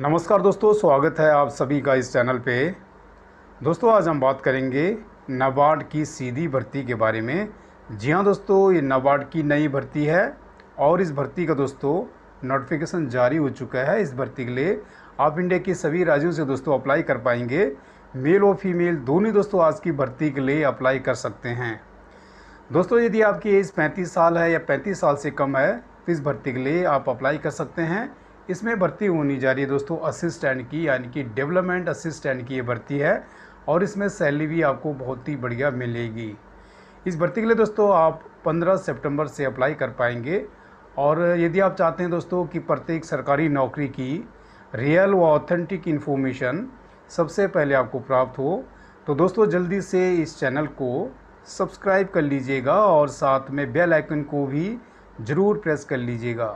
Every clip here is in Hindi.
नमस्कार दोस्तों स्वागत है आप सभी का इस चैनल पे दोस्तों आज हम बात करेंगे नबार्ड की सीधी भर्ती के बारे में जी हाँ दोस्तों ये नबार्ड की नई भर्ती है और इस भर्ती का दोस्तों नोटिफिकेशन जारी हो चुका है इस भर्ती के लिए आप इंडिया के सभी राज्यों से दोस्तों अप्लाई कर पाएंगे मेल और फीमेल दोनों दोस्तों आज की भर्ती के लिए अप्लाई कर सकते हैं दोस्तों यदि आपकी एज पैंतीस साल है या पैंतीस साल से कम है तो इस भर्ती के लिए आप अप्लाई कर सकते हैं इसमें भर्ती होनी जा रही है दोस्तों असिस्टेंट की यानी कि डेवलपमेंट असिस्टेंट की ये भर्ती है और इसमें सैलरी भी आपको बहुत ही बढ़िया मिलेगी इस भर्ती के लिए दोस्तों आप 15 सितंबर से अप्लाई कर पाएंगे और यदि आप चाहते हैं दोस्तों कि प्रत्येक सरकारी नौकरी की रियल व ऑथेंटिक इन्फॉर्मेशन सबसे पहले आपको प्राप्त हो तो दोस्तों जल्दी से इस चैनल को सब्सक्राइब कर लीजिएगा और साथ में बेल आइकन को भी ज़रूर प्रेस कर लीजिएगा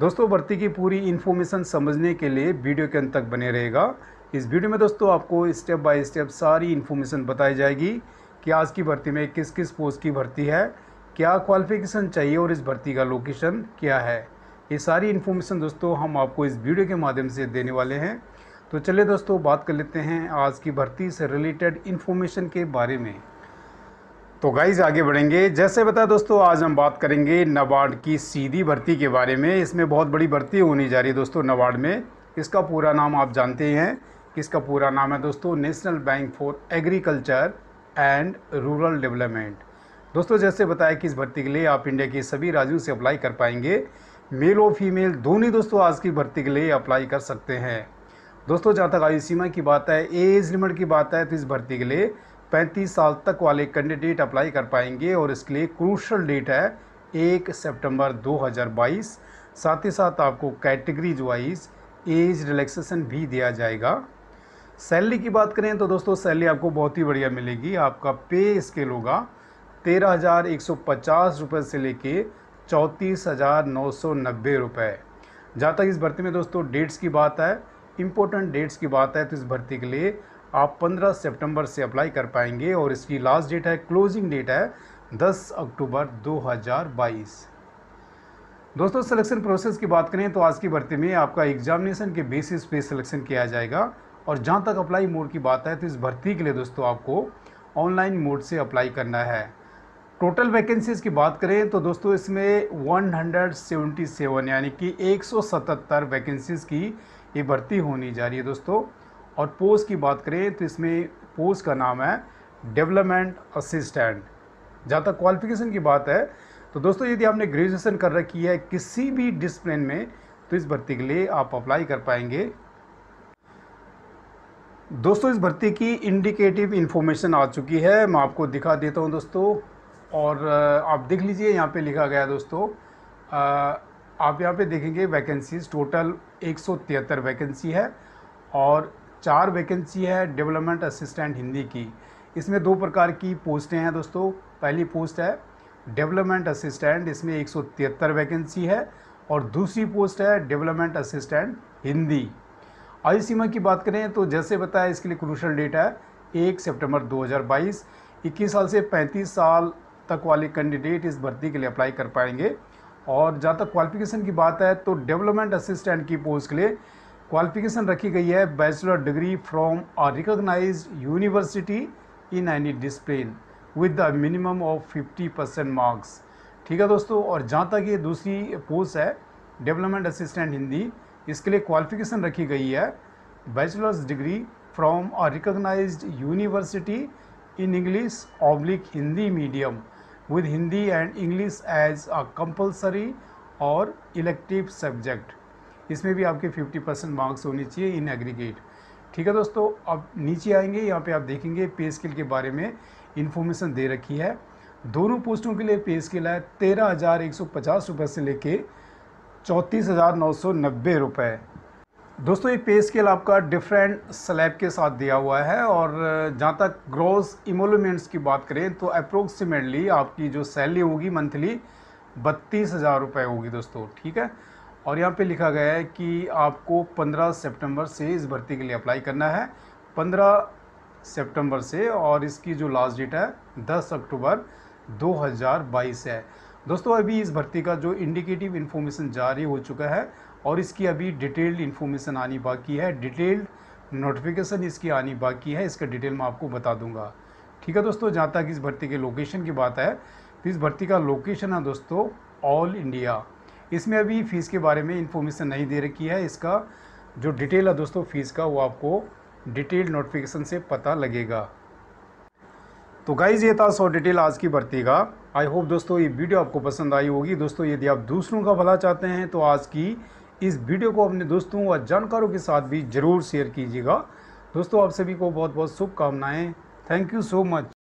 दोस्तों भर्ती की पूरी इन्फॉर्मेशन समझने के लिए वीडियो के अंत तक बने रहेगा इस वीडियो में दोस्तों आपको स्टेप बाय स्टेप सारी इन्फॉर्मेशन बताई जाएगी कि आज की भर्ती में किस किस पोस्ट की भर्ती है क्या क्वालिफिकेशन चाहिए और इस भर्ती का लोकेशन क्या है ये सारी इन्फॉर्मेशन दोस्तों हम आपको इस वीडियो के माध्यम से देने वाले हैं तो चलिए दोस्तों बात कर लेते हैं आज की भर्ती से रिलेटेड इन्फॉर्मेशन के बारे में तो गाइज आगे बढ़ेंगे जैसे बताया दोस्तों आज हम बात करेंगे नबार्ड की सीधी भर्ती के बारे में इसमें बहुत बड़ी भर्ती होने जा रही है दोस्तों नबार्ड में इसका पूरा नाम आप जानते हैं इसका पूरा नाम है दोस्तों national bank for agriculture and rural development दोस्तों जैसे बताया कि इस भर्ती के लिए आप इंडिया के सभी राज्यों से अप्लाई कर पाएंगे मेल और फीमेल दोनों दोस्तों आज की भर्ती के लिए अप्लाई कर सकते हैं दोस्तों जहाँ तक आयु सीमा की बात है एज लिमिट की बात है तो इस भर्ती के लिए पैंतीस साल तक वाले कैंडिडेट अप्लाई कर पाएंगे और इसके लिए क्रूशल डेट है एक सितंबर 2022 साथ ही साथ आपको कैटेगरीज वाइज एज रिलैक्सेशन भी दिया जाएगा सैलरी की बात करें तो दोस्तों सैलरी आपको बहुत ही बढ़िया मिलेगी आपका पे स्केल होगा तेरह हज़ार एक सौ पचास रुपये से लेके चौंतीस हज़ार नौ सौ नब्बे रुपये जहाँ तक इस भर्ती में दोस्तों डेट्स की बात है इम्पोर्टेंट डेट्स की बात है तो इस भर्ती के लिए आप 15 सितंबर से अप्लाई कर पाएंगे और इसकी लास्ट डेट है क्लोजिंग डेट है 10 अक्टूबर 2022 दोस्तों सिलेक्शन प्रोसेस की बात करें तो आज की भर्ती में आपका एग्जामिनेशन के बेसिस पे सिलेक्शन किया जाएगा और जहाँ तक अप्लाई मोड की बात है तो इस भर्ती के लिए दोस्तों आपको ऑनलाइन मोड से अप्लाई करना है टोटल वैकेंसीज़ की बात करें तो दोस्तों इसमें 177 यानी कि 177 वैकेंसीज़ की ये भर्ती होनी जा रही है दोस्तों और पोस्ट की बात करें तो इसमें पोस्ट का नाम है डेवलपमेंट असिस्टेंट जहाँ तक क्वालिफिकेशन की बात है तो दोस्तों यदि आपने ग्रेजुएशन कर रखी है किसी भी डिसप्लिन में तो इस भर्ती के लिए आप अप्लाई कर पाएंगे दोस्तों इस भर्ती की इंडिकेटिव इन्फॉर्मेशन आ चुकी है मैं आपको दिखा देता हूँ दोस्तों और आप देख लीजिए यहाँ पे लिखा गया है दोस्तों आप यहाँ पे देखेंगे वैकेंसीज टोटल एक वैकेंसी है और चार वैकेंसी है डेवलपमेंट असिस्टेंट हिंदी की इसमें दो प्रकार की पोस्टें हैं दोस्तों पहली पोस्ट है डेवलपमेंट असिस्टेंट इसमें एक वैकेंसी है और दूसरी पोस्ट है डेवलपमेंट असिस्टेंट हिंदी आयु सीमा की बात करें तो जैसे बताया इसके लिए क्रूशल डेट है एक सितंबर 2022 21 साल से 35 साल तक वाले कैंडिडेट इस भर्ती के लिए अप्लाई कर पाएंगे और जहाँ तक क्वालिफिकेशन की बात है तो डेवलपमेंट असिस्टेंट की पोस्ट के लिए क्वालिफिकेशन रखी गई है bachelor degree from a recognise university in any discipline with the minimum of 50 percent marks ठीक है दोस्तों और जहाँ तक ये दूसरी पोस्ट है डेवलपमेंट असिस्टेंट हिंदी इसके लिए क्वालिफिकेशन रखी गई है bachelors degree from a recognise university in English oblique Hindi medium with Hindi and English as a compulsory और इलेक्टिव सब्जेक्ट इसमें भी आपके 50 परसेंट मार्क्स होने चाहिए इन एग्रीगेट ठीक है दोस्तों अब नीचे आएंगे यहाँ पे आप देखेंगे पे स्केल के बारे में इन्फॉर्मेशन दे रखी है दोनों पोस्टों के लिए पे स्केल है तेरह हज़ार एक सौ पचास रुपये से लेके चौंतीस हज़ार नौ सौ नब्बे रुपये दोस्तों ये पे स्केल आपका डिफरेंट स्लैब के साथ दिया हुआ है और जहाँ तक ग्रोस इमोलमेंट्स की बात करें तो अप्रोक्सीमेटली आपकी जो सैलरी होगी मंथली बत्तीस हज़ार रुपये होगी दोस्तों ठीक है और यहाँ पे लिखा गया है कि आपको 15 सितंबर से इस भर्ती के लिए अप्लाई करना है 15 सितंबर से और इसकी जो लास्ट डेट है 10 अक्टूबर 2022 है दोस्तों अभी इस भर्ती का जो इंडिकेटिव इन्फॉर्मेशन जारी हो चुका है और इसकी अभी डिटेल्ड इन्फॉर्मेशन आनी बाकी है डिटेल्ड नोटिफिकेशन इसकी आनी बाकी है इसका डिटेल मैं आपको बता दूंगा ठीक है दोस्तों जहाँ तक इस भर्ती के लोकेशन की बात है तो इस भर्ती का लोकेशन है दोस्तों ऑल इंडिया इसमें अभी फ़ीस के बारे में इन्फॉर्मेशन नहीं दे रखी है इसका जो डिटेल है दोस्तों फ़ीस का वो आपको डिटेल नोटिफिकेशन से पता लगेगा तो गाइज ये था सौ डिटेल आज की भर्ती का आई होप दोस्तों ये वीडियो आपको पसंद आई होगी दोस्तों यदि आप दूसरों का भला चाहते हैं तो आज की इस वीडियो को अपने दोस्तों और जानकारों के साथ भी ज़रूर शेयर कीजिएगा दोस्तों आप सभी को बहुत बहुत शुभकामनाएँ थैंक यू सो मच